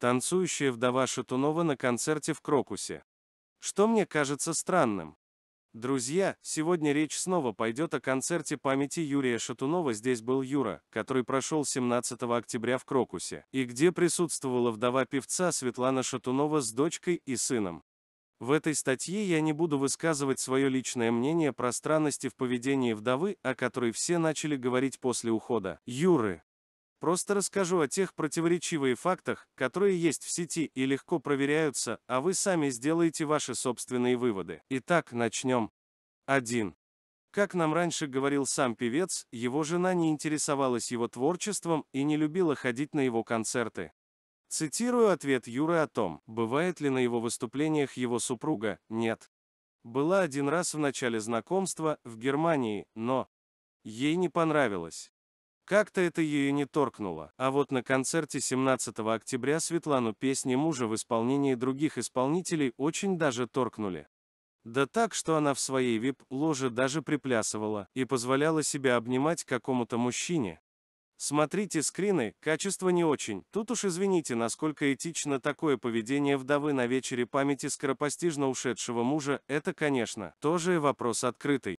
танцующая вдова Шатунова на концерте в Крокусе. Что мне кажется странным. Друзья, сегодня речь снова пойдет о концерте памяти Юрия Шатунова «Здесь был Юра», который прошел 17 октября в Крокусе, и где присутствовала вдова певца Светлана Шатунова с дочкой и сыном. В этой статье я не буду высказывать свое личное мнение про странности в поведении вдовы, о которой все начали говорить после ухода Юры. Просто расскажу о тех противоречивые фактах, которые есть в сети и легко проверяются, а вы сами сделаете ваши собственные выводы. Итак, начнем. 1. Как нам раньше говорил сам певец, его жена не интересовалась его творчеством и не любила ходить на его концерты. Цитирую ответ Юры о том, бывает ли на его выступлениях его супруга, нет. Была один раз в начале знакомства, в Германии, но... Ей не понравилось. Как-то это ее не торкнуло. А вот на концерте 17 октября Светлану песни мужа в исполнении других исполнителей очень даже торкнули. Да так, что она в своей вип-ложе даже приплясывала и позволяла себя обнимать какому-то мужчине. Смотрите скрины, качество не очень. Тут уж извините, насколько этично такое поведение вдовы на вечере памяти скоропостижно ушедшего мужа, это, конечно, тоже вопрос открытый.